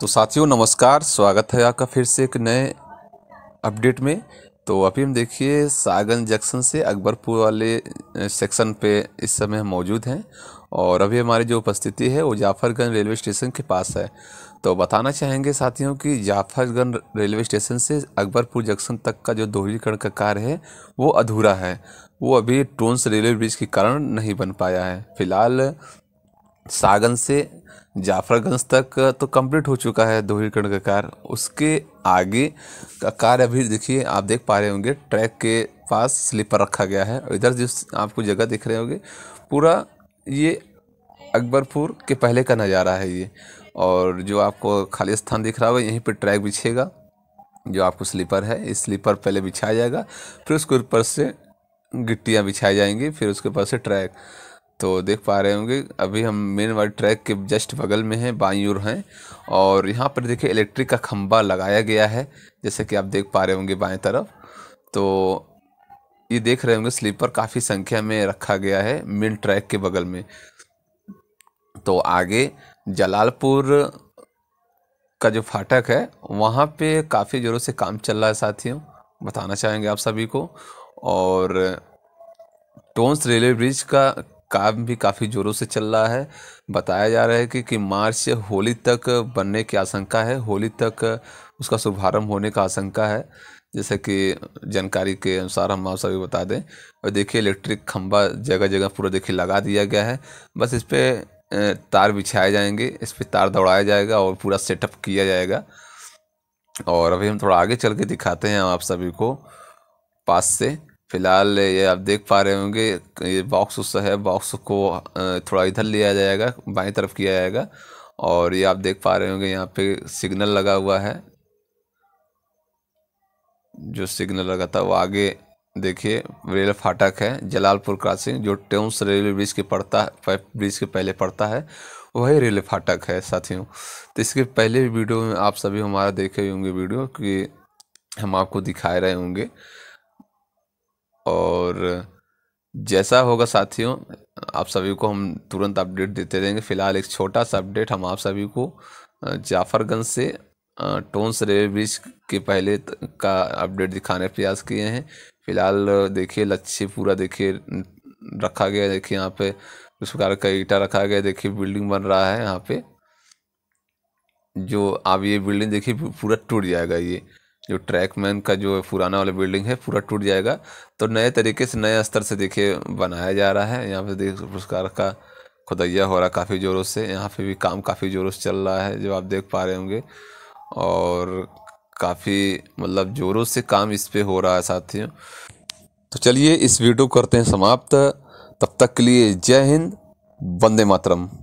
तो साथियों नमस्कार स्वागत है आपका फिर से एक नए अपडेट में तो अभी हम देखिए सागन जंक्शन से अकबरपुर वाले सेक्शन पे इस समय हम मौजूद हैं और अभी हमारी जो उपस्थिति है वो जाफरगंज रेलवे स्टेशन के पास है तो बताना चाहेंगे साथियों कि जाफरगंज रेलवे स्टेशन से अकबरपुर जंक्शन तक का जो दोहरीकरण का कार्य है वो अधूरा है वो अभी टोन्स रेलवे ब्रिज के कारण नहीं बन पाया है फिलहाल सागन से जाफरगंज तक तो कंप्लीट हो चुका है दोहरीकरण का कार्य उसके आगे का कार्य अभी देखिए आप देख पा रहे होंगे ट्रैक के पास स्लीपर रखा गया है इधर जिस आपको जगह दिख रहे होंगे पूरा ये अकबरपुर के पहले का नज़ारा है ये और जो आपको खाली स्थान दिख रहा होगा यहीं पर ट्रैक बिछेगा जो आपको स्लीपर है इस स्लीपर पहले बिछाया जाएगा फिर उसके ऊपर से गिट्टियाँ बिछाई जाएंगी फिर उसके ऊपर से ट्रैक तो देख पा रहे होंगे अभी हम मेन वाले ट्रैक के जस्ट बगल में हैं बाई ओर हैं और यहाँ पर देखिए इलेक्ट्रिक का खम्बा लगाया गया है जैसे कि आप देख पा रहे होंगे बाएं तरफ तो ये देख रहे होंगे स्लीपर काफ़ी संख्या में रखा गया है मेन ट्रैक के बगल में तो आगे जलालपुर का जो फाटक है वहाँ पे काफ़ी ज़ोरों से काम चल रहा है साथियों बताना चाहेंगे आप सभी को और टोंस रेलवे ब्रिज का काम भी काफ़ी ज़ोरों से चल रहा है बताया जा रहा है कि, कि मार्च से होली तक बनने की आशंका है होली तक उसका शुभारंभ होने का आशंका है जैसे कि जानकारी के अनुसार हम आप सभी बता दें और देखिए इलेक्ट्रिक खंबा जगह जगह पूरा देखिए लगा दिया गया है बस इस पर तार बिछाए जाएंगे इस पर तार दौड़ाया जाएगा और पूरा सेटअप किया जाएगा और अभी हम थोड़ा आगे चल के दिखाते हैं आप सभी को पास से फिलहाल ये आप देख पा रहे होंगे ये बॉक्स उस है बॉक्स को थोड़ा इधर लिया जाएगा बाई तरफ किया जाएगा और ये आप देख पा रहे होंगे यहाँ पे सिग्नल लगा हुआ है जो सिग्नल लगा था वो आगे देखिए रेल फाटक है जलालपुर क्रॉसिंग जो टेउंस रेलवे ब्रिज के पड़ता ब्रिज के पहले पड़ता है वही रेल फाटक है साथियों तो इसके पहले वीडियो में आप सभी हमारा देखे होंगे वीडियो कि हम आपको दिखाए रहे होंगे और जैसा होगा साथियों आप सभी को हम तुरंत अपडेट देते रहेंगे फ़िलहाल एक छोटा सा अपडेट हम आप सभी को जाफरगंज से टोंस रेलवे ब्रिज के पहले का अपडेट दिखाने प्रयास किए हैं फिलहाल देखिए लच्छे पूरा देखिए रखा गया देखिए यहाँ पे उस प्रकार का ईटा रखा गया देखिए बिल्डिंग बन रहा है यहाँ पे जो आप ये बिल्डिंग देखिए पूरा टूट जाएगा ये जो ट्रैक मैन का जो पुराना वाला बिल्डिंग है पूरा टूट जाएगा तो नए तरीके से नए स्तर से देखिए बनाया जा रहा है यहाँ पे देखिए पुरस्कार का खुदैया हो रहा काफ़ी ज़ोरों से यहाँ पे भी काम काफ़ी ज़ोरों से चल रहा है जो आप देख पा रहे होंगे और काफ़ी मतलब ज़ोरों से काम इस पर हो रहा है साथियों तो चलिए इस वीडियो करते हैं समाप्त तब तक के लिए जय हिंद वंदे मातरम